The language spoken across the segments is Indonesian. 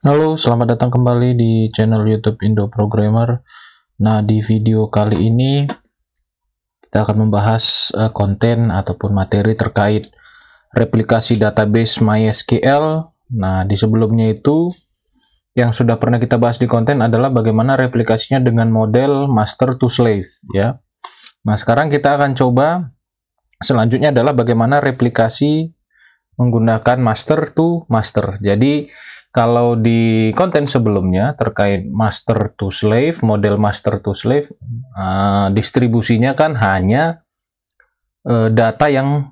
Halo, selamat datang kembali di channel YouTube Indo Programmer. Nah, di video kali ini kita akan membahas uh, konten ataupun materi terkait replikasi database MySQL. Nah, di sebelumnya itu yang sudah pernah kita bahas di konten adalah bagaimana replikasinya dengan model master to slave ya. Nah, sekarang kita akan coba selanjutnya adalah bagaimana replikasi menggunakan master to master. Jadi kalau di konten sebelumnya terkait master to slave, model master to slave, uh, distribusinya kan hanya uh, data yang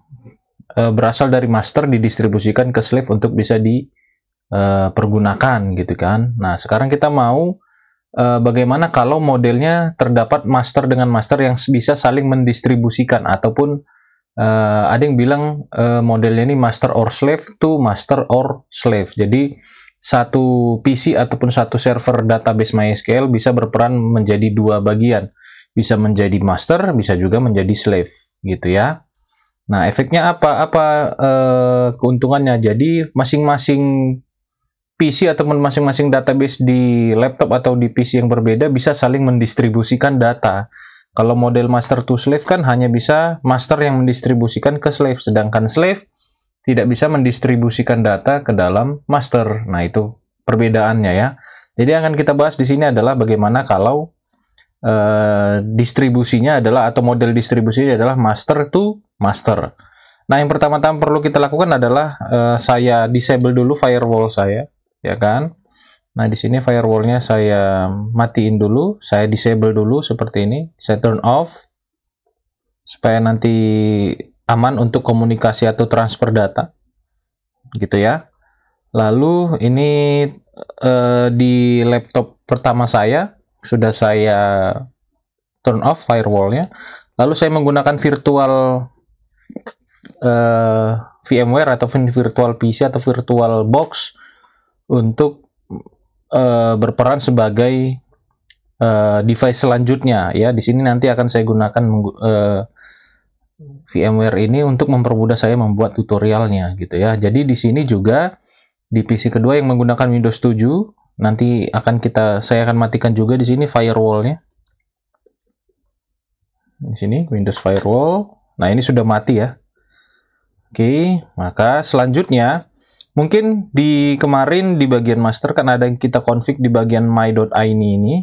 uh, berasal dari master didistribusikan ke slave untuk bisa dipergunakan gitu kan. Nah sekarang kita mau uh, bagaimana kalau modelnya terdapat master dengan master yang bisa saling mendistribusikan ataupun uh, ada yang bilang uh, modelnya ini master or slave to master or slave. Jadi satu PC ataupun satu server database MySQL bisa berperan menjadi dua bagian. Bisa menjadi master, bisa juga menjadi slave gitu ya. Nah, efeknya apa? Apa eh, keuntungannya? Jadi masing-masing PC ataupun masing-masing database di laptop atau di PC yang berbeda bisa saling mendistribusikan data. Kalau model master to slave kan hanya bisa master yang mendistribusikan ke slave, sedangkan slave tidak bisa mendistribusikan data ke dalam master. Nah, itu perbedaannya ya. Jadi yang akan kita bahas di sini adalah bagaimana kalau uh, distribusinya adalah atau model distribusinya adalah master to master. Nah, yang pertama-tama perlu kita lakukan adalah uh, saya disable dulu firewall saya, ya kan? Nah, di sini firewallnya saya matiin dulu, saya disable dulu seperti ini, saya turn off supaya nanti aman untuk komunikasi atau transfer data gitu ya lalu ini eh, di laptop pertama saya sudah saya turn off firewallnya lalu saya menggunakan virtual eh, VMware atau virtual PC atau virtual box untuk eh, berperan sebagai eh, device selanjutnya ya di sini nanti akan saya gunakan eh, VMware ini untuk mempermudah saya membuat tutorialnya gitu ya. Jadi di sini juga di PC kedua yang menggunakan Windows 7 nanti akan kita saya akan matikan juga di sini firewallnya. Di sini Windows firewall. Nah ini sudah mati ya. Oke, maka selanjutnya mungkin di kemarin di bagian master kan ada yang kita config di bagian my.ini ini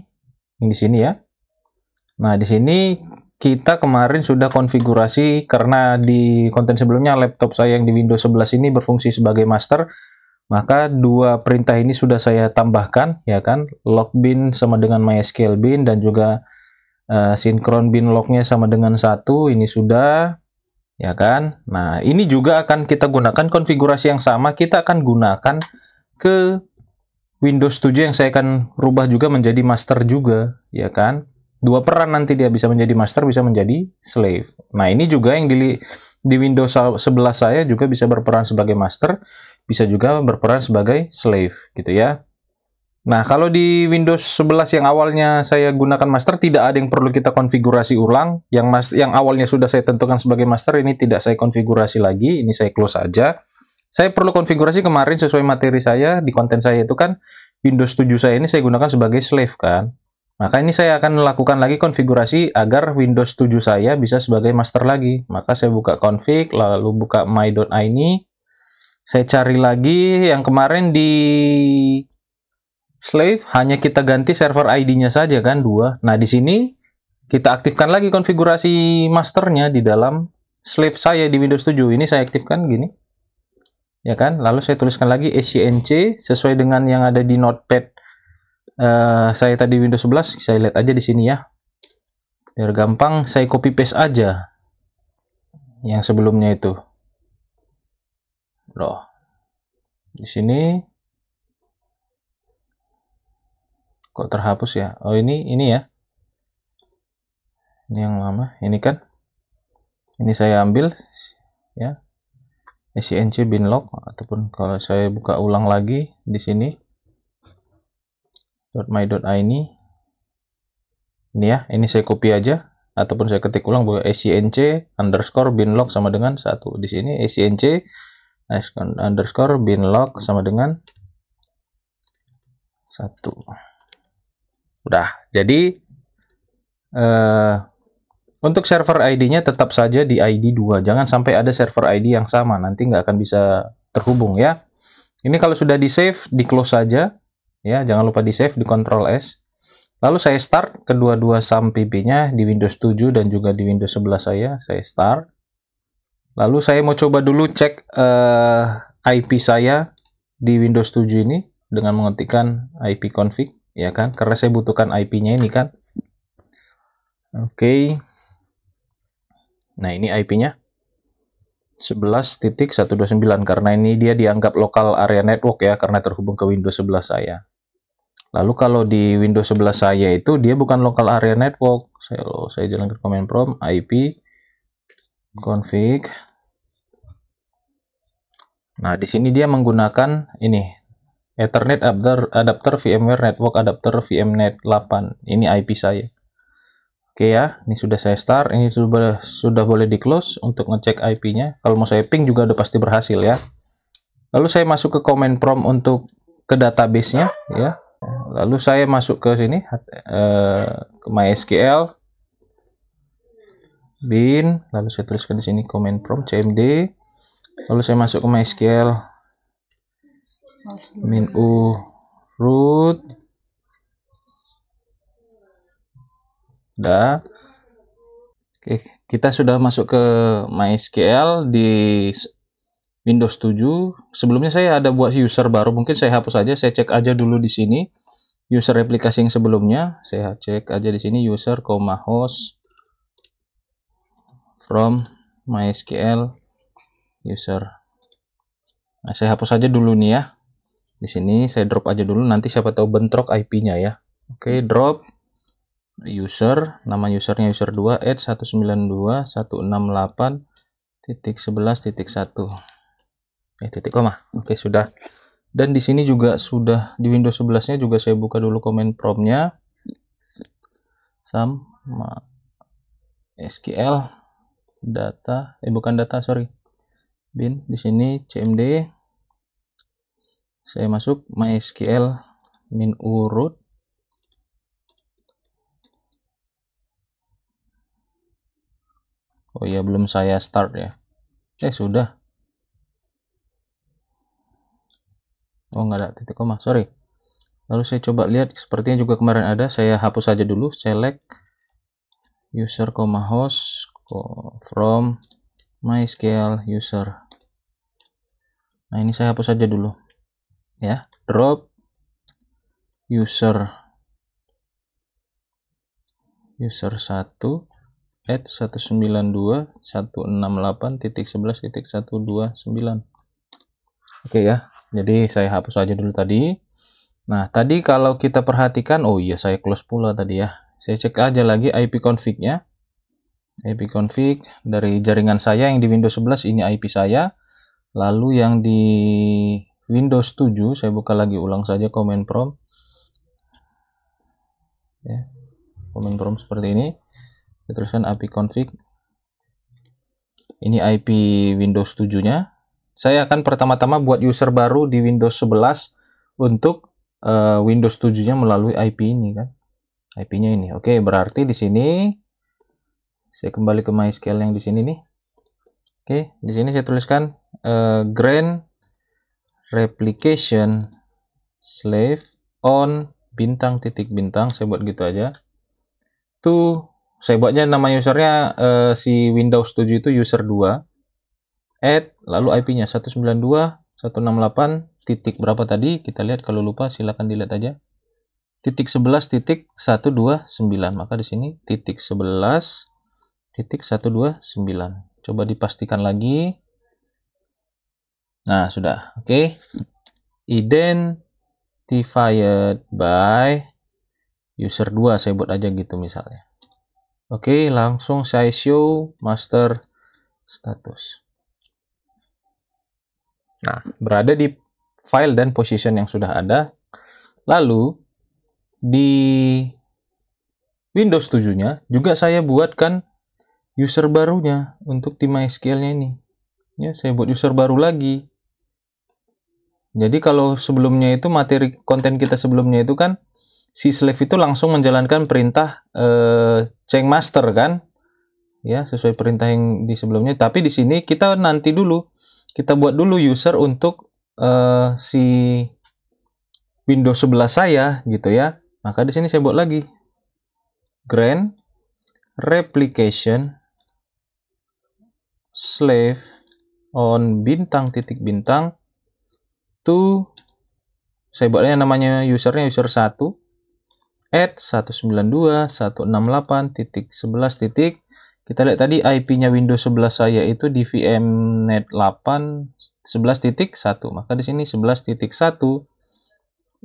ini di sini ya. Nah di sini kita kemarin sudah konfigurasi karena di konten sebelumnya laptop saya yang di Windows 11 ini berfungsi sebagai master maka dua perintah ini sudah saya tambahkan ya kan bin sama dengan mysql bin dan juga uh, sinkron bin lognya sama dengan satu ini sudah ya kan nah ini juga akan kita gunakan konfigurasi yang sama kita akan gunakan ke Windows 7 yang saya akan rubah juga menjadi master juga ya kan dua peran nanti dia bisa menjadi master bisa menjadi slave nah ini juga yang di di Windows 11 saya juga bisa berperan sebagai master bisa juga berperan sebagai slave gitu ya nah kalau di Windows 11 yang awalnya saya gunakan master tidak ada yang perlu kita konfigurasi ulang yang mas yang awalnya sudah saya tentukan sebagai master ini tidak saya konfigurasi lagi ini saya close aja saya perlu konfigurasi kemarin sesuai materi saya di konten saya itu kan Windows 7 saya ini saya gunakan sebagai slave kan maka ini saya akan lakukan lagi konfigurasi agar Windows 7 saya bisa sebagai master lagi. Maka saya buka config, lalu buka my.ini. Saya cari lagi yang kemarin di slave, hanya kita ganti server ID-nya saja kan, dua. Nah, di sini kita aktifkan lagi konfigurasi masternya di dalam slave saya di Windows 7. Ini saya aktifkan gini. Ya kan? Lalu saya tuliskan lagi SCNC sesuai dengan yang ada di notepad uh, saya tadi Windows 11 saya lihat aja di sini ya biar gampang saya copy paste aja yang sebelumnya itu loh di sini kok terhapus ya oh ini ini ya ini yang lama ini kan ini saya ambil ya SCNC binlock ataupun kalau saya buka ulang lagi di sini .my.ini ini ini ya ini saya copy aja ataupun saya ketik ulang bahwa scnc underscore binlock sama dengan satu di sini scnc underscore binlock sama dengan satu udah jadi uh, untuk server ID-nya tetap saja di ID 2 jangan sampai ada server ID yang sama nanti nggak akan bisa terhubung ya ini kalau sudah di save di close saja ya jangan lupa di save di Ctrl S lalu saya start kedua-dua saham PP nya di Windows 7 dan juga di Windows 11 saya saya start lalu saya mau coba dulu cek uh, eh, IP saya di Windows 7 ini dengan mengetikkan IP config ya kan karena saya butuhkan IP nya ini kan oke okay. nah ini IP nya 11.129 karena ini dia dianggap lokal area network ya karena terhubung ke Windows 11 saya. Lalu kalau di Windows 11 saya itu dia bukan local area network. Saya lo saya jalan ke command prompt IP config. Nah, di sini dia menggunakan ini Ethernet adapter, adapter VMware network adapter VMnet 8. Ini IP saya. Oke ya, ini sudah saya start, ini sudah sudah boleh di close untuk ngecek IP-nya. Kalau mau saya ping juga udah pasti berhasil ya. Lalu saya masuk ke command prompt untuk ke database-nya ya lalu saya masuk ke sini uh, ke MySQL bin lalu saya tuliskan di sini command prompt cmd lalu saya masuk ke MySQL min u root dah Oke, kita sudah masuk ke MySQL di Windows 7. Sebelumnya saya ada buat user baru, mungkin saya hapus aja, saya cek aja dulu di sini user replikasi yang sebelumnya saya cek aja di sini user koma host from mysql user nah, saya hapus aja dulu nih ya di sini saya drop aja dulu nanti siapa tahu bentrok IP-nya ya oke okay, drop user nama usernya user 2 at 192 168 titik 11 titik 1 eh titik koma oke okay, sudah dan di sini juga sudah di Windows 11 nya juga saya buka dulu command prompt nya sama SQL data eh bukan data sorry bin di sini cmd saya masuk mysql min urut oh ya belum saya start ya eh sudah oh nggak ada titik koma sorry lalu saya coba lihat sepertinya juga kemarin ada saya hapus saja dulu select user koma host from mysql user nah ini saya hapus saja dulu ya drop user user 1 at 192.168.11.129 oke okay, ya jadi saya hapus aja dulu tadi. Nah, tadi kalau kita perhatikan, oh iya saya close pula tadi ya. Saya cek aja lagi IP config-nya. IP config dari jaringan saya yang di Windows 11 ini IP saya. Lalu yang di Windows 7 saya buka lagi ulang saja command prompt. Ya. Command prompt seperti ini. Kita teruskan IP config. Ini IP Windows 7-nya saya akan pertama-tama buat user baru di Windows 11 untuk uh, Windows 7-nya melalui IP ini kan. IP-nya ini. Oke, berarti di sini saya kembali ke MySQL yang di sini nih. Oke, di sini saya tuliskan uh, eh, grand replication slave on bintang titik bintang. Saya buat gitu aja. Tuh, saya buatnya nama usernya uh, si Windows 7 itu user 2 add lalu IP-nya 192.168 titik berapa tadi kita lihat kalau lupa silahkan dilihat aja titik 11 titik 129 maka di sini titik 11 titik 129 coba dipastikan lagi nah sudah oke okay. identified by user 2 saya buat aja gitu misalnya oke okay, langsung saya show master status Nah, berada di file dan position yang sudah ada. Lalu, di Windows 7-nya juga saya buatkan user barunya untuk di MySQL-nya ini. Ya, saya buat user baru lagi. Jadi kalau sebelumnya itu materi konten kita sebelumnya itu kan si slave itu langsung menjalankan perintah eh, change master kan? Ya, sesuai perintah yang di sebelumnya. Tapi di sini kita nanti dulu kita buat dulu user untuk uh, si Windows sebelah saya gitu ya. Maka di sini saya buat lagi grand replication slave on bintang titik bintang to saya buatnya namanya usernya user 1 at titik kita lihat tadi IP-nya Windows 11 saya itu di net 8 11.1. Maka di sini 11.1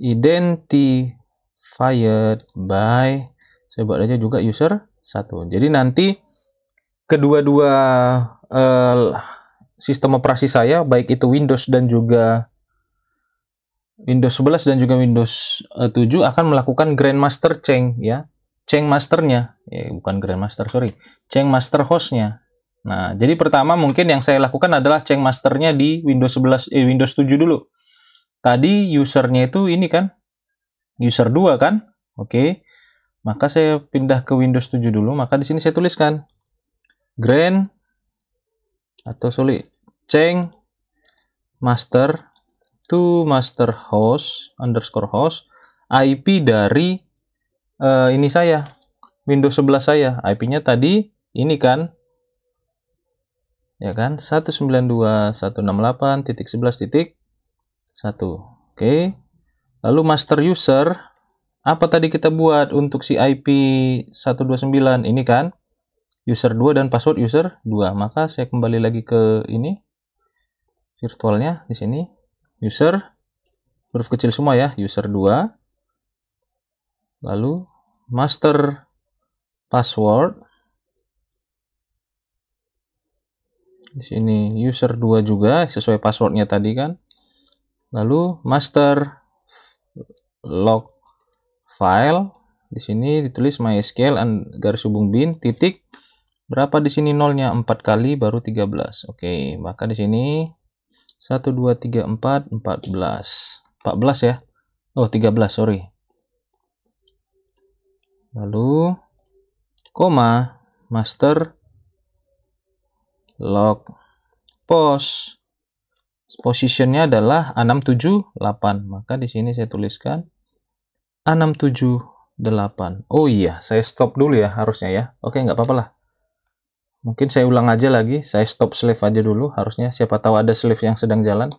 identified by saya buat aja juga user 1. Jadi nanti kedua-dua uh, sistem operasi saya baik itu Windows dan juga Windows 11 dan juga Windows 7 eh, akan melakukan Grandmaster Change ya. Ceng masternya, ya, bukan Grand master, sorry. Ceng master hostnya. Nah, jadi pertama mungkin yang saya lakukan adalah ceng masternya di Windows 11, eh, Windows 7 dulu. Tadi usernya itu ini kan, user 2 kan, oke. Maka saya pindah ke Windows 7 dulu, maka di sini saya tuliskan grand atau sorry, ceng master to master host underscore host IP dari uh, ini saya Windows 11 saya IP-nya tadi ini kan ya kan 192.168.11.1 oke lalu master user apa tadi kita buat untuk si IP 129 ini kan user 2 dan password user 2 maka saya kembali lagi ke ini virtualnya di sini user huruf kecil semua ya user 2 lalu master password di sini user 2 juga sesuai passwordnya tadi kan lalu master log file di sini ditulis mysql garis hubung bin titik berapa di sini nolnya 4 kali baru 13 oke okay, maka di sini 1 2 3 4 14 14 ya Oh 13 sorry lalu koma master log pos positionnya adalah 678 maka di sini saya tuliskan 678 oh iya saya stop dulu ya harusnya ya oke nggak apa-apa lah mungkin saya ulang aja lagi saya stop slave aja dulu harusnya siapa tahu ada slave yang sedang jalan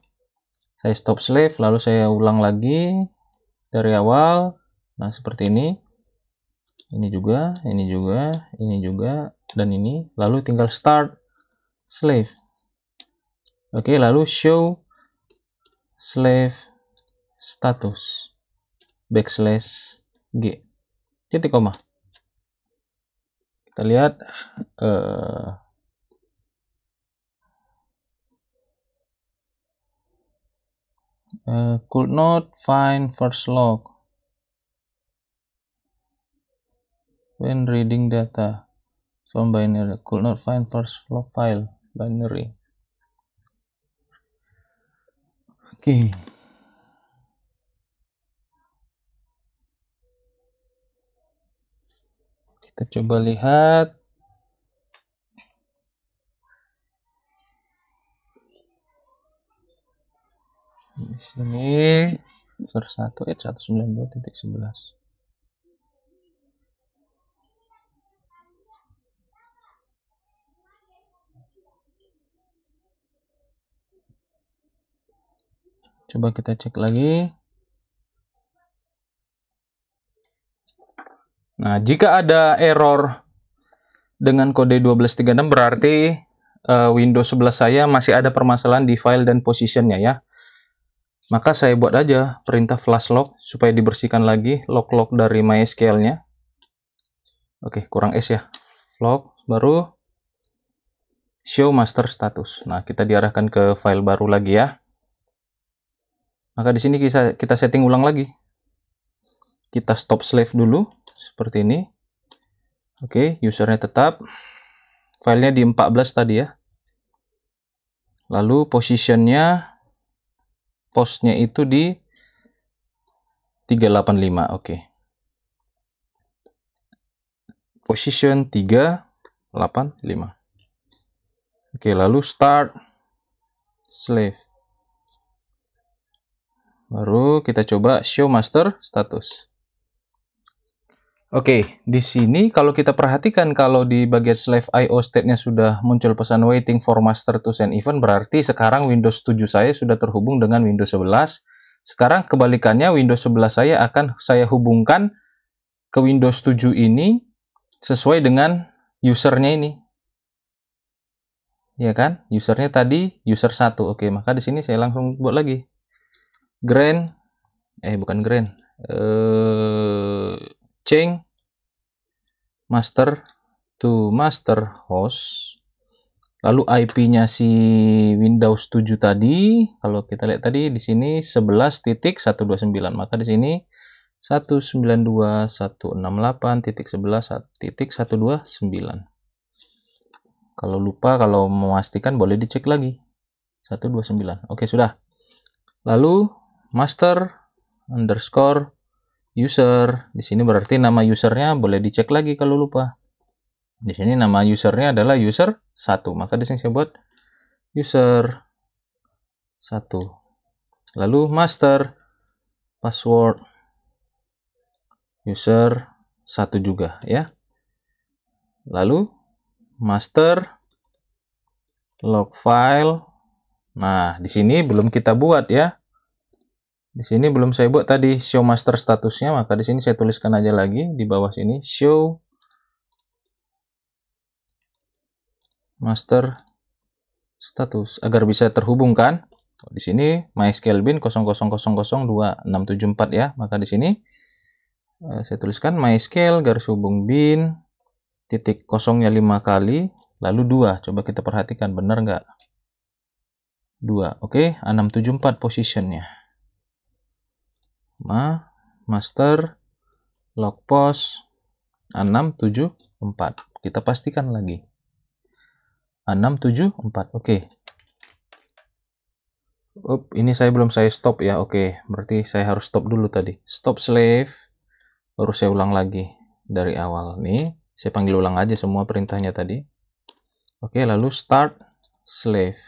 saya stop slave lalu saya ulang lagi dari awal nah seperti ini ini juga, ini juga, ini juga, dan ini. Lalu tinggal start slave. Oke, lalu show slave status backslash g titik koma. Kita lihat uh, uh, could not find first log. in reading data from binary. Could not find first file binary. Oke. Okay. Kita coba lihat di sini verse 1 eh 192.11 coba kita cek lagi nah jika ada error dengan kode 1236 berarti uh, Windows 11 saya masih ada permasalahan di file dan positionnya ya maka saya buat aja perintah flash lock supaya dibersihkan lagi lock lock dari MySQL nya oke kurang S ya Lock baru show master status nah kita diarahkan ke file baru lagi ya maka di sini kita setting ulang lagi. Kita stop slave dulu seperti ini. Oke, okay, usernya tetap. Filenya di 14 tadi ya. Lalu positionnya, postnya itu di 385. Oke. Okay. Position 385. Oke, okay, lalu start slave. Baru kita coba show master status. Oke, di sini kalau kita perhatikan kalau di bagian slave IO state-nya sudah muncul pesan waiting for master to send event, berarti sekarang Windows 7 saya sudah terhubung dengan Windows 11. Sekarang kebalikannya Windows 11 saya akan saya hubungkan ke Windows 7 ini sesuai dengan usernya ini. Ya kan? Usernya tadi user 1. Oke, maka di sini saya langsung buat lagi. Grand eh bukan Grand eh change master to master host lalu IP-nya si Windows 7 tadi kalau kita lihat tadi di sini 11.129 maka di sini 192.168.11.129 kalau lupa kalau memastikan boleh dicek lagi 129 oke sudah lalu master underscore user. Di sini berarti nama usernya boleh dicek lagi kalau lupa. Di sini nama usernya adalah user 1. Maka di sini saya buat user 1. Lalu master password user 1 juga ya. Lalu master log file. Nah, di sini belum kita buat ya. Di sini belum saya buat tadi show master statusnya, maka di sini saya tuliskan aja lagi di bawah sini show master status agar bisa terhubungkan. Di sini MySQL bin 0000264 ya, maka di sini eh, saya tuliskan MySQL garis hubung bin titik kosongnya 5 kali lalu 2. Coba kita perhatikan benar nggak? 2. Oke, okay, 674 positionnya ma master logpost 674 kita pastikan lagi 674 oke okay. Up, ini saya belum saya stop ya. Oke, okay, berarti saya harus stop dulu tadi. Stop slave. Baru saya ulang lagi dari awal nih. Saya panggil ulang aja semua perintahnya tadi. Oke, okay, lalu start slave.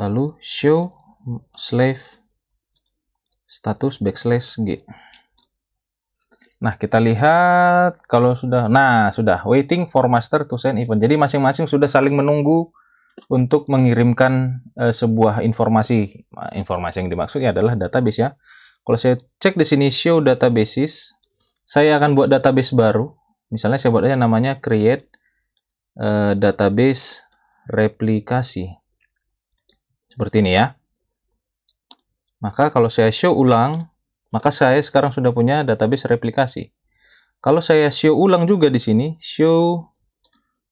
Lalu show slave status backslash G. Nah, kita lihat kalau sudah, nah sudah, waiting for master to send event. Jadi masing-masing sudah saling menunggu untuk mengirimkan uh, sebuah informasi. Nah, informasi yang dimaksudnya adalah database ya. Kalau saya cek di sini show databases, saya akan buat database baru. Misalnya saya buat namanya create uh, database replikasi. Seperti ini ya. Maka kalau saya show ulang, maka saya sekarang sudah punya database replikasi. Kalau saya show ulang juga di sini, show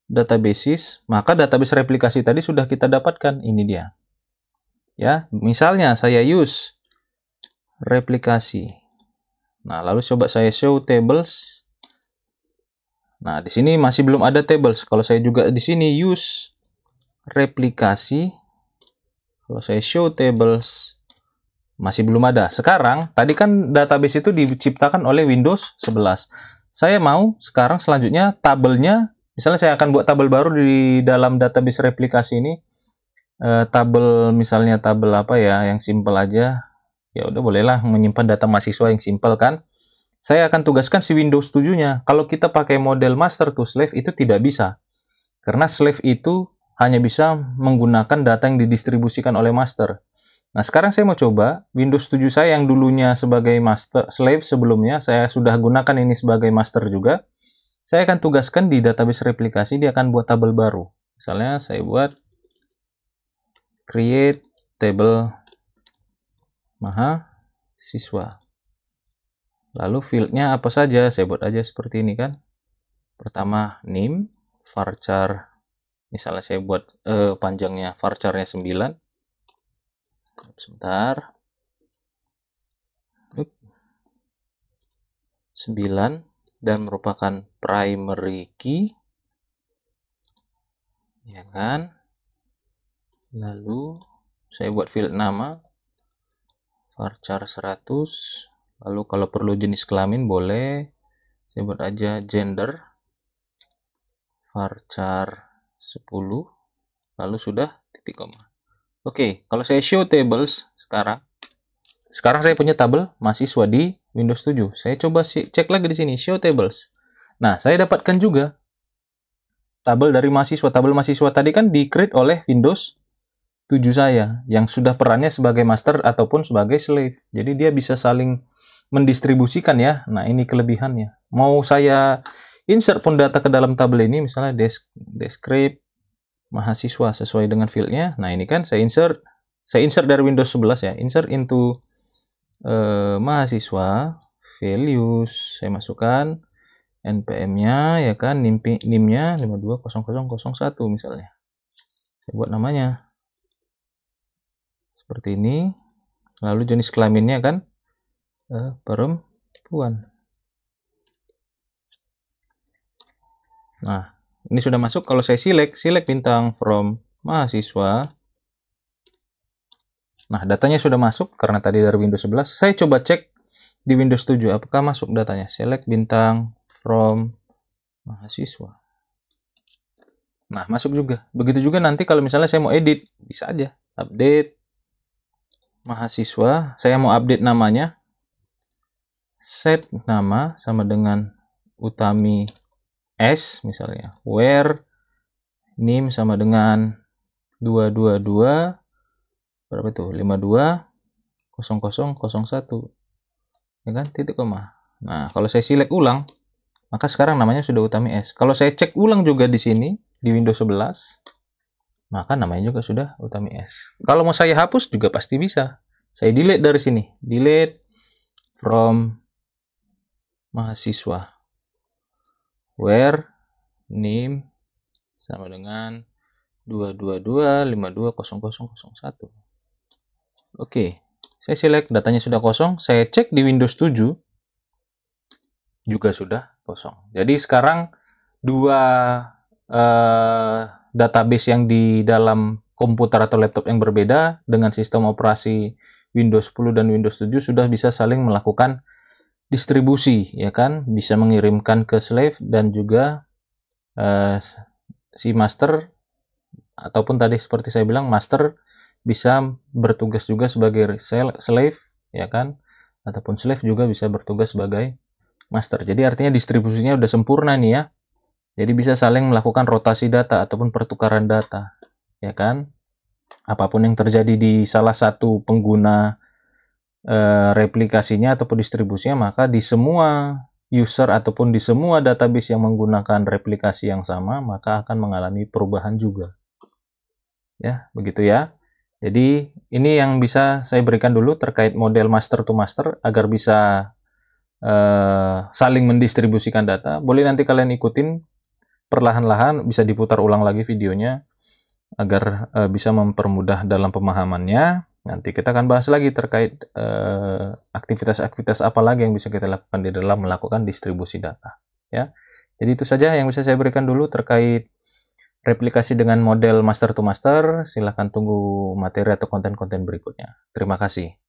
databases, maka database replikasi tadi sudah kita dapatkan. Ini dia. Ya, misalnya saya use replikasi. Nah, lalu coba saya show tables. Nah, di sini masih belum ada tables. Kalau saya juga di sini use replikasi. Kalau saya show tables, masih belum ada. Sekarang, tadi kan database itu diciptakan oleh Windows 11. Saya mau sekarang selanjutnya tabelnya, misalnya saya akan buat tabel baru di dalam database replikasi ini. E, tabel misalnya tabel apa ya, yang simple aja. Ya udah bolehlah menyimpan data mahasiswa yang simple kan saya akan tugaskan si Windows 7-nya. Kalau kita pakai model master to slave itu tidak bisa. Karena slave itu hanya bisa menggunakan data yang didistribusikan oleh master. Nah, sekarang saya mau coba Windows 7 saya yang dulunya sebagai master slave sebelumnya, saya sudah gunakan ini sebagai master juga. Saya akan tugaskan di database replikasi, dia akan buat tabel baru. Misalnya saya buat create table maha siswa. Lalu fieldnya apa saja, saya buat aja seperti ini kan. Pertama name, varchar, misalnya saya buat eh, panjangnya varcharnya 9 sebentar 9 dan merupakan primary key ya kan lalu saya buat field nama varchar 100 lalu kalau perlu jenis kelamin boleh saya buat aja gender varchar 10 lalu sudah titik koma Oke, kalau saya show tables sekarang, sekarang saya punya tabel mahasiswa di Windows 7. Saya coba cek lagi di sini, show tables. Nah, saya dapatkan juga tabel dari mahasiswa. Tabel mahasiswa tadi kan di-create oleh Windows 7 saya, yang sudah perannya sebagai master ataupun sebagai slave. Jadi dia bisa saling mendistribusikan ya. Nah, ini kelebihannya. Mau saya insert pun data ke dalam tabel ini, misalnya desk, describe, mahasiswa sesuai dengan fieldnya. Nah ini kan saya insert, saya insert dari Windows 11 ya, insert into eh, mahasiswa values, saya masukkan npm-nya ya kan, nim-nya 520001 misalnya. Saya buat namanya seperti ini, lalu jenis kelaminnya kan eh, perempuan. Nah, ini sudah masuk kalau saya select select bintang from mahasiswa nah datanya sudah masuk karena tadi dari Windows 11 saya coba cek di Windows 7 apakah masuk datanya select bintang from mahasiswa nah masuk juga begitu juga nanti kalau misalnya saya mau edit bisa aja update mahasiswa saya mau update namanya set nama sama dengan utami S misalnya where name sama dengan 222 berapa tuh 52 ya kan titik koma nah kalau saya select ulang maka sekarang namanya sudah utami S kalau saya cek ulang juga di sini di Windows 11 maka namanya juga sudah utami S kalau mau saya hapus juga pasti bisa saya delete dari sini delete from mahasiswa where name sama dengan 22252001. Oke, saya select datanya sudah kosong, saya cek di Windows 7 juga sudah kosong. Jadi sekarang dua eh, database yang di dalam komputer atau laptop yang berbeda dengan sistem operasi Windows 10 dan Windows 7 sudah bisa saling melakukan distribusi ya kan bisa mengirimkan ke slave dan juga uh, si master ataupun tadi seperti saya bilang master bisa bertugas juga sebagai slave ya kan ataupun slave juga bisa bertugas sebagai master jadi artinya distribusinya udah sempurna nih ya jadi bisa saling melakukan rotasi data ataupun pertukaran data ya kan apapun yang terjadi di salah satu pengguna Eh, replikasinya ataupun distribusinya maka di semua user ataupun di semua database yang menggunakan replikasi yang sama maka akan mengalami perubahan juga ya begitu ya jadi ini yang bisa saya berikan dulu terkait model master to master agar bisa eh, saling mendistribusikan data boleh nanti kalian ikutin perlahan-lahan bisa diputar ulang lagi videonya agar eh, bisa mempermudah dalam pemahamannya Nanti kita akan bahas lagi terkait eh, aktivitas-aktivitas eh, apa lagi yang bisa kita lakukan di dalam melakukan distribusi data. Ya, jadi itu saja yang bisa saya berikan dulu terkait replikasi dengan model master to master. Silahkan tunggu materi atau konten-konten berikutnya. Terima kasih.